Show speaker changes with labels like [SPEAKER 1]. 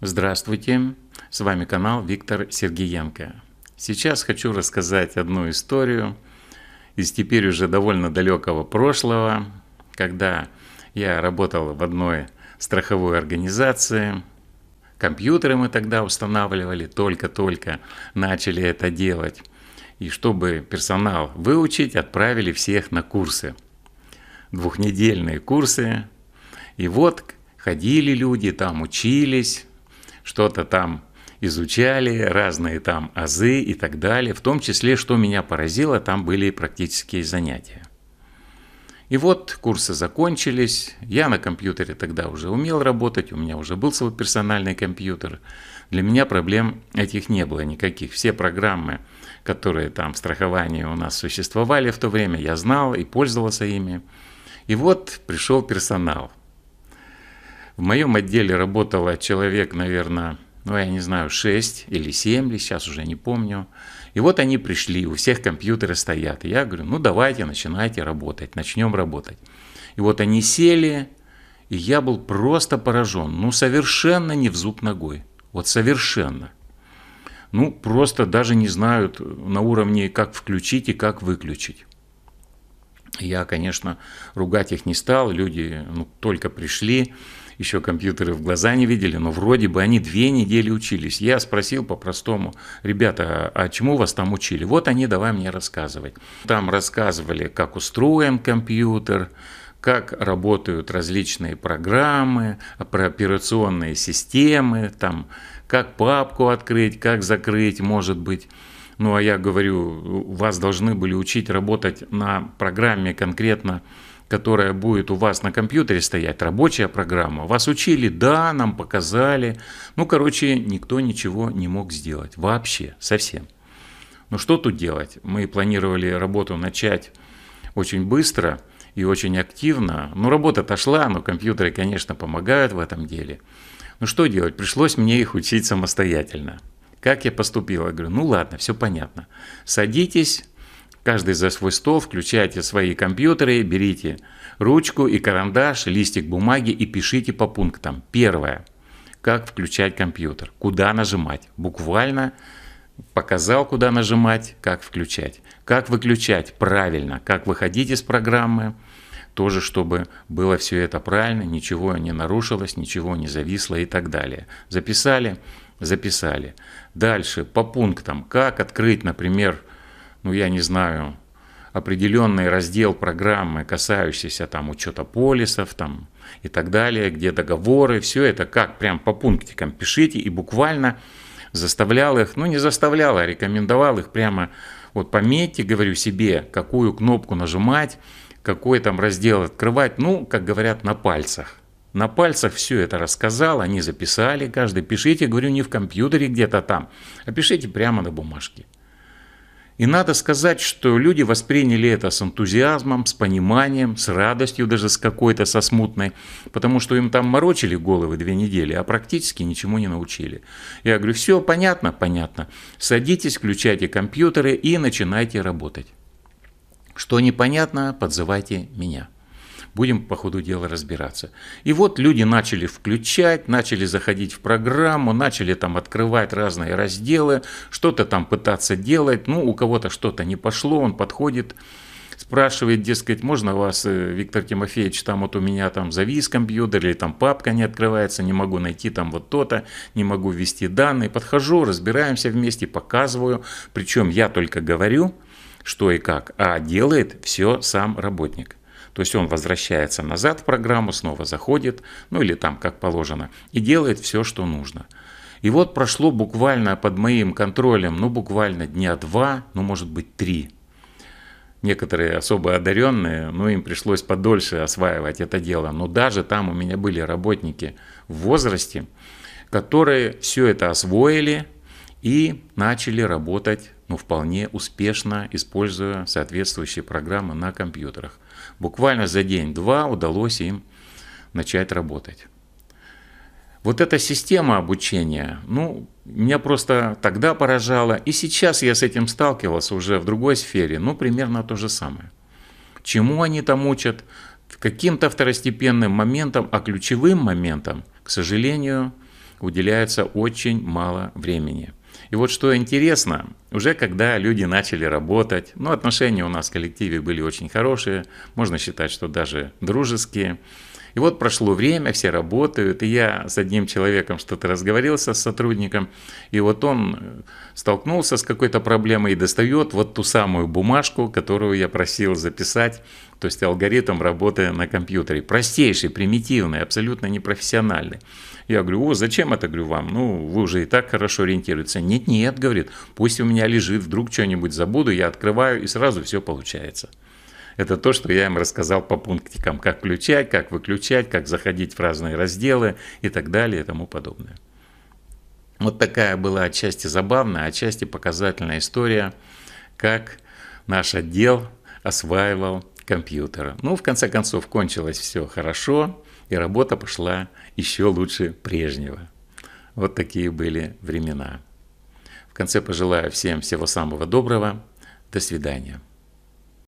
[SPEAKER 1] Здравствуйте, с вами канал Виктор Сергеенко. Сейчас хочу рассказать одну историю из теперь уже довольно далекого прошлого, когда я работал в одной страховой организации. Компьютеры мы тогда устанавливали, только-только начали это делать. И чтобы персонал выучить, отправили всех на курсы. Двухнедельные курсы. И вот ходили люди, там учились, что-то там изучали, разные там азы и так далее. В том числе, что меня поразило, там были практические занятия. И вот курсы закончились, я на компьютере тогда уже умел работать, у меня уже был свой персональный компьютер. Для меня проблем этих не было никаких. Все программы, которые там в страховании у нас существовали в то время, я знал и пользовался ими. И вот пришел персонал. В моем отделе работало человек, наверное, ну, я не знаю, 6 или 7 ли, сейчас уже не помню. И вот они пришли, у всех компьютеры стоят. И я говорю, ну, давайте, начинайте работать, начнем работать. И вот они сели, и я был просто поражен. Ну, совершенно не в зуб ногой. Вот совершенно. Ну, просто даже не знают на уровне, как включить и как выключить. Я, конечно, ругать их не стал, люди ну, только пришли еще компьютеры в глаза не видели, но вроде бы они две недели учились. Я спросил по-простому, ребята, а чему вас там учили? Вот они давай мне рассказывать. Там рассказывали, как устроен компьютер, как работают различные программы, про операционные системы, там, как папку открыть, как закрыть, может быть. Ну, а я говорю, вас должны были учить работать на программе конкретно которая будет у вас на компьютере стоять, рабочая программа. Вас учили, да, нам показали. Ну, короче, никто ничего не мог сделать. Вообще, совсем. Ну, что тут делать? Мы планировали работу начать очень быстро и очень активно. Ну, работа отошла, но компьютеры, конечно, помогают в этом деле. Ну, что делать? Пришлось мне их учить самостоятельно. Как я поступил? Я говорю, ну ладно, все понятно. Садитесь, Каждый за свой стол, включайте свои компьютеры, берите ручку и карандаш, листик бумаги и пишите по пунктам. Первое. Как включать компьютер, куда нажимать. Буквально показал, куда нажимать, как включать. Как выключать правильно, как выходить из программы. Тоже, чтобы было все это правильно, ничего не нарушилось, ничего не зависло и так далее. Записали? Записали. Дальше по пунктам. Как открыть, например, ну я не знаю, определенный раздел программы, касающийся там учета полисов там, и так далее, где договоры, все это как прям по пунктикам пишите и буквально заставлял их, ну не заставлял, а рекомендовал их прямо, вот пометьте, говорю себе, какую кнопку нажимать, какой там раздел открывать, ну, как говорят, на пальцах. На пальцах все это рассказал, они записали, каждый пишите, говорю, не в компьютере где-то там, а пишите прямо на бумажке. И надо сказать, что люди восприняли это с энтузиазмом, с пониманием, с радостью даже с какой-то, со смутной, потому что им там морочили головы две недели, а практически ничему не научили. Я говорю, все понятно, понятно. Садитесь, включайте компьютеры и начинайте работать. Что непонятно, подзывайте меня будем по ходу дела разбираться. И вот люди начали включать, начали заходить в программу, начали там открывать разные разделы, что-то там пытаться делать, ну, у кого-то что-то не пошло, он подходит, спрашивает, дескать, можно вас, э, Виктор Тимофеевич, там вот у меня там завис компьютер, или там папка не открывается, не могу найти там вот то-то, не могу ввести данные. Подхожу, разбираемся вместе, показываю, причем я только говорю, что и как, а делает все сам работник. То есть он возвращается назад в программу, снова заходит, ну или там как положено, и делает все, что нужно. И вот прошло буквально под моим контролем, ну буквально дня два, ну может быть три. Некоторые особо одаренные, ну им пришлось подольше осваивать это дело. Но даже там у меня были работники в возрасте, которые все это освоили и начали работать ну, вполне успешно, используя соответствующие программы на компьютерах. Буквально за день-два удалось им начать работать. Вот эта система обучения, ну, меня просто тогда поражала, и сейчас я с этим сталкивался уже в другой сфере, ну, примерно то же самое. Чему они там учат, каким-то второстепенным моментом, а ключевым моментом, к сожалению, уделяется очень мало времени. И вот что интересно, уже когда люди начали работать, ну, отношения у нас в коллективе были очень хорошие, можно считать, что даже дружеские. И вот прошло время, все работают, и я с одним человеком что-то разговорился с сотрудником, и вот он э, столкнулся с какой-то проблемой и достает вот ту самую бумажку, которую я просил записать, то есть алгоритм работы на компьютере. Простейший, примитивный, абсолютно непрофессиональный. Я говорю, о, зачем это, говорю, вам? Ну, вы уже и так хорошо ориентируетесь. Нет-нет, говорит, пусть у меня меня лежит, вдруг что-нибудь забуду, я открываю и сразу все получается. Это то, что я им рассказал по пунктикам, как включать, как выключать, как заходить в разные разделы и так далее и тому подобное. Вот такая была отчасти забавная, отчасти показательная история, как наш отдел осваивал компьютера. Ну, в конце концов, кончилось все хорошо, и работа пошла еще лучше прежнего. Вот такие были времена. В конце пожелаю всем всего самого доброго. До свидания.